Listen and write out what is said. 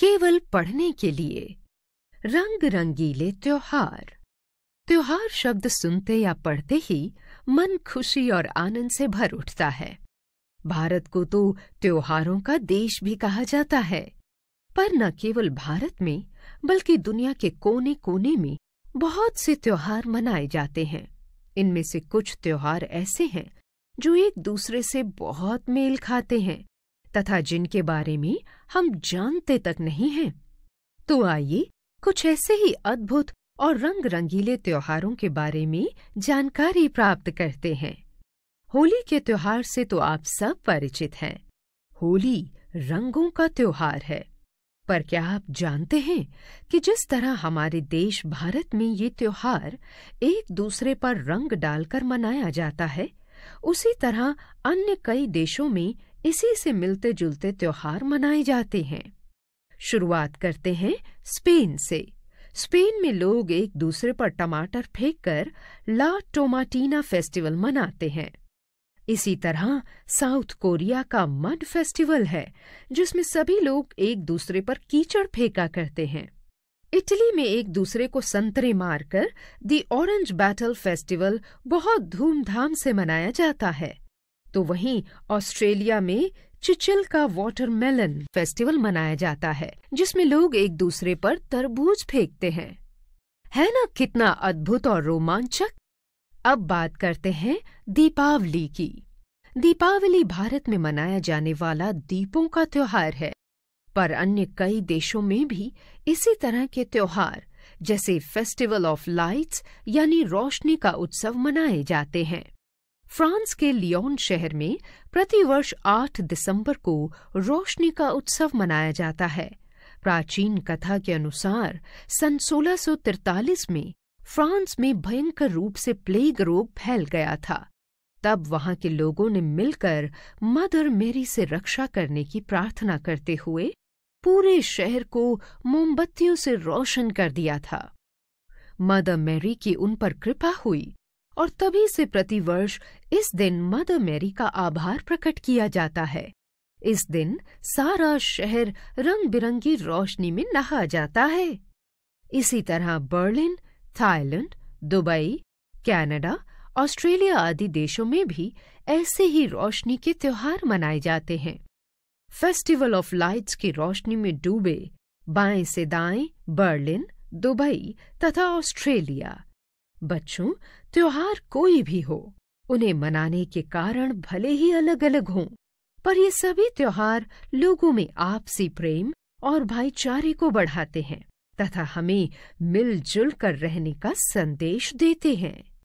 केवल पढ़ने के लिए रंग रंगीले त्योहार त्योहार शब्द सुनते या पढ़ते ही मन खुशी और आनंद से भर उठता है भारत को तो त्योहारों का देश भी कहा जाता है पर न केवल भारत में बल्कि दुनिया के कोने कोने में बहुत से त्योहार मनाए जाते हैं इनमें से कुछ त्योहार ऐसे हैं जो एक दूसरे से बहुत मेल खाते हैं तथा जिनके बारे में हम जानते तक नहीं हैं तो आइए कुछ ऐसे ही अद्भुत और रंग रंगीले त्योहारों के बारे में जानकारी प्राप्त करते हैं होली के त्योहार से तो आप सब परिचित हैं होली रंगों का त्योहार है पर क्या आप जानते हैं कि जिस तरह हमारे देश भारत में ये त्योहार एक दूसरे पर रंग डालकर मनाया जाता है उसी तरह अन्य कई देशों में इसी से मिलते जुलते त्योहार मनाए जाते हैं शुरुआत करते हैं स्पेन से स्पेन में लोग एक दूसरे पर टमाटर फेंककर ला टोमाटीना फेस्टिवल मनाते हैं इसी तरह साउथ कोरिया का मड फेस्टिवल है जिसमें सभी लोग एक दूसरे पर कीचड़ फेंका करते हैं इटली में एक दूसरे को संतरे मारकर दी ऑरेंज बैटल फेस्टिवल बहुत धूमधाम से मनाया जाता है तो वहीं ऑस्ट्रेलिया में चिचल का वाटरमेलन फेस्टिवल मनाया जाता है जिसमें लोग एक दूसरे पर तरबूज फेंकते हैं है ना कितना अद्भुत और रोमांचक अब बात करते हैं दीपावली की दीपावली भारत में मनाया जाने वाला दीपों का त्योहार है पर अन्य कई देशों में भी इसी तरह के त्योहार जैसे फेस्टिवल ऑफ लाइट्स यानी रोशनी का उत्सव मनाए जाते हैं फ्रांस के लियोन शहर में प्रतिवर्ष 8 दिसंबर को रोशनी का उत्सव मनाया जाता है प्राचीन कथा के अनुसार सन 1643 में फ्रांस में भयंकर रूप से प्लेग रोग फैल गया था तब वहां के लोगों ने मिलकर मदर मेरी से रक्षा करने की प्रार्थना करते हुए पूरे शहर को मोमबत्तियों से रोशन कर दिया था मदर मैरी की उन पर कृपा हुई और तभी से प्रतिवर्ष इस दिन मदर मैरी का आभार प्रकट किया जाता है इस दिन सारा शहर रंग बिरंगी रोशनी में नहा जाता है इसी तरह Berlin Thailand Dubai Canada Australia आदि देशों में भी ऐसे ही रोशनी के त्योहार मनाए जाते हैं फेस्टिवल ऑफ लाइट्स की रोशनी में डूबे बाएं से दाएं बर्लिन दुबई तथा ऑस्ट्रेलिया बच्चों त्योहार कोई भी हो उन्हें मनाने के कारण भले ही अलग अलग हों पर ये सभी त्योहार लोगों में आपसी प्रेम और भाईचारे को बढ़ाते हैं तथा हमें मिलजुल कर रहने का संदेश देते हैं